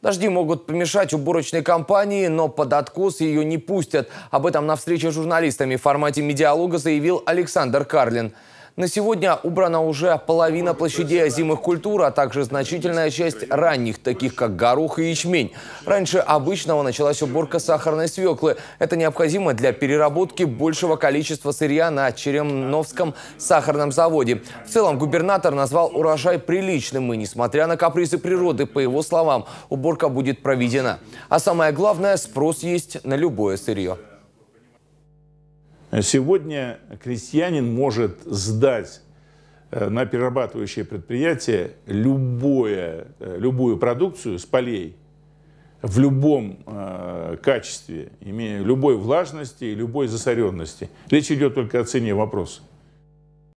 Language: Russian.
Дожди могут помешать уборочной компании, но под откос ее не пустят. Об этом на встрече с журналистами в формате медиалога заявил Александр Карлин – на сегодня убрана уже половина площадей озимых культур, а также значительная часть ранних, таких как горох и ячмень. Раньше обычного началась уборка сахарной свеклы. Это необходимо для переработки большего количества сырья на Черемновском сахарном заводе. В целом губернатор назвал урожай приличным, и несмотря на капризы природы, по его словам, уборка будет проведена. А самое главное, спрос есть на любое сырье. Сегодня крестьянин может сдать э, на перерабатывающее предприятие любое, э, любую продукцию с полей в любом э, качестве, имея любой влажности и любой засоренности. Речь идет только о цене вопроса.